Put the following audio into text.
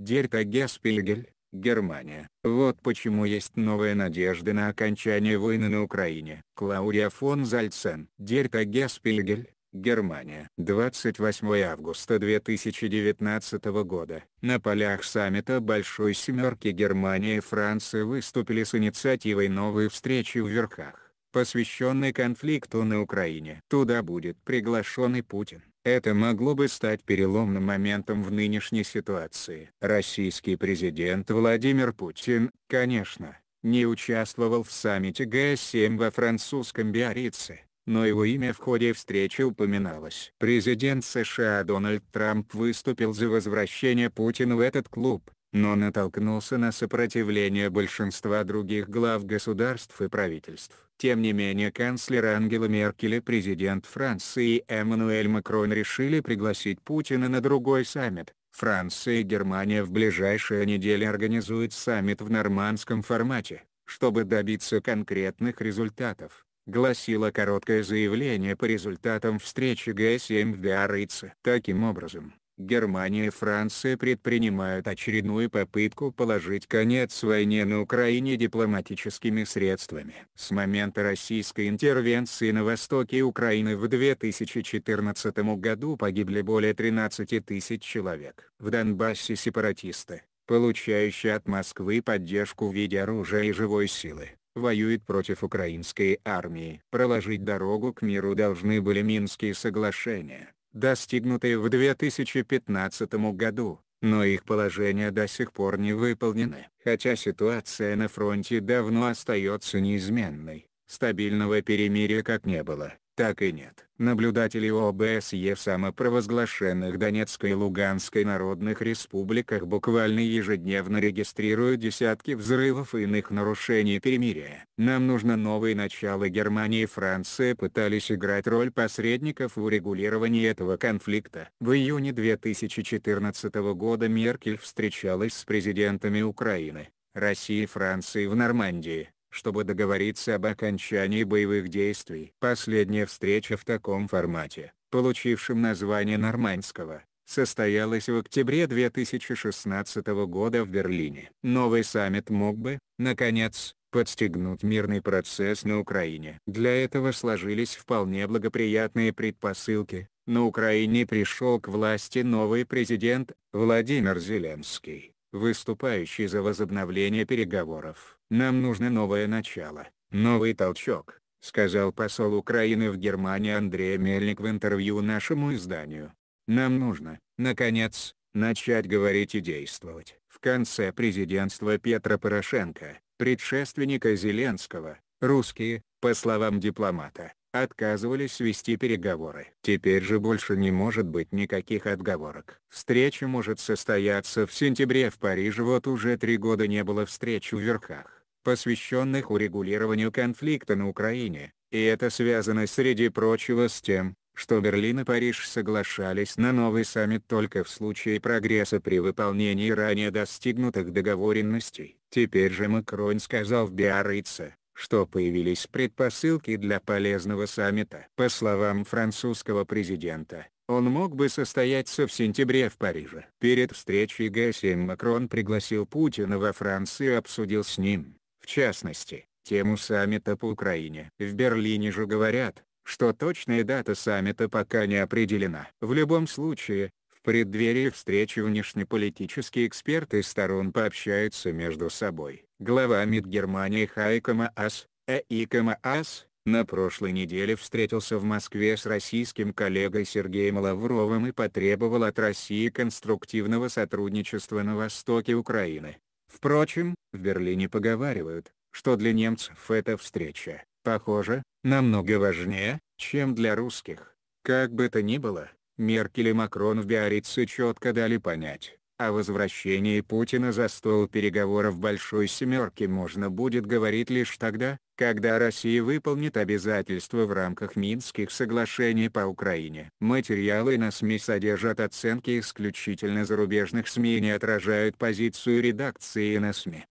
Дерька Геспельгель, Германия. Вот почему есть новая надежда на окончание войны на Украине. Клаудия фон Зальцен. Дерька Геспельгель, Германия. 28 августа 2019 года. На полях саммита Большой Семерки Германия и Франция выступили с инициативой новой встречи в верхах, посвященной конфликту на Украине. Туда будет приглашен и Путин. Это могло бы стать переломным моментом в нынешней ситуации. Российский президент Владимир Путин, конечно, не участвовал в саммите Г7 во французском Биорице, но его имя в ходе встречи упоминалось. Президент США Дональд Трамп выступил за возвращение Путина в этот клуб, но натолкнулся на сопротивление большинства других глав государств и правительств. Тем не менее канцлер Ангела Меркель и президент Франции Эммануэль Макрон решили пригласить Путина на другой саммит. Франция и Германия в ближайшие недели организуют саммит в нормандском формате, чтобы добиться конкретных результатов гласило короткое заявление по результатам встречи Г7 в Биаррице. Таким образом, Германия и Франция предпринимают очередную попытку положить конец войне на Украине дипломатическими средствами. С момента российской интервенции на востоке Украины в 2014 году погибли более 13 тысяч человек. В Донбассе сепаратисты, получающие от Москвы поддержку в виде оружия и живой силы, воюют против украинской армии. Проложить дорогу к миру должны были Минские соглашения, достигнутые в 2015 году, но их положения до сих пор не выполнены. Хотя ситуация на фронте давно остается неизменной, стабильного перемирия как не было, так и нет. Наблюдатели ОБСЕ в самопровозглашенных Донецкой и Луганской народных республиках буквально ежедневно регистрируют десятки взрывов и иных нарушений перемирия. Нам нужно новое начало Германия и Франция пытались играть роль посредников в урегулировании этого конфликта. В июне 2014 года Меркель встречалась с президентами Украины, России и Франции в Нормандии чтобы договориться об окончании боевых действий. Последняя встреча в таком формате, получившем название «Нормандского», состоялась в октябре 2016 года в Берлине. Новый саммит мог бы, наконец, подстегнуть мирный процесс на Украине. Для этого сложились вполне благоприятные предпосылки. На Украине пришел к власти новый президент, Владимир Зеленский выступающий за возобновление переговоров. «Нам нужно новое начало, новый толчок», — сказал посол Украины в Германии Андрей Мельник в интервью нашему изданию. «Нам нужно, наконец, начать говорить и действовать». В конце президентства Петра Порошенко, предшественника Зеленского, русские, по словам дипломата, отказывались вести переговоры. Теперь же больше не может быть никаких отговорок. Встреча может состояться в сентябре в Париже вот уже три года не было встреч в верхах, посвященных урегулированию конфликта на Украине, и это связано среди прочего с тем, что Берлин и Париж соглашались на новый саммит только в случае прогресса при выполнении ранее достигнутых договоренностей. Теперь же Макрон сказал в Биаррице, что появились предпосылки для полезного саммита. По словам французского президента, он мог бы состояться в сентябре в Париже. Перед встречей Г7 Макрон пригласил Путина во Францию и обсудил с ним, в частности, тему саммита по Украине. В Берлине же говорят, что точная дата саммита пока не определена. В любом случае, в преддверии встречи внешнеполитические эксперты сторон пообщаются между собой глава МИД Германии Хайкома Ас, Эикома Ас, на прошлой неделе встретился в Москве с российским коллегой Сергеем Лавровым и потребовал от России конструктивного сотрудничества на востоке Украины. Впрочем, в Берлине поговаривают, что для немцев эта встреча, похоже, намного важнее, чем для русских. Как бы то ни было, Меркель и Макрон в Биорице четко дали понять, о возвращении Путина за стол переговоров «Большой семерки» можно будет говорить лишь тогда, когда Россия выполнит обязательства в рамках Минских соглашений по Украине. Материалы на СМИ содержат оценки исключительно зарубежных СМИ и не отражают позицию редакции на СМИ.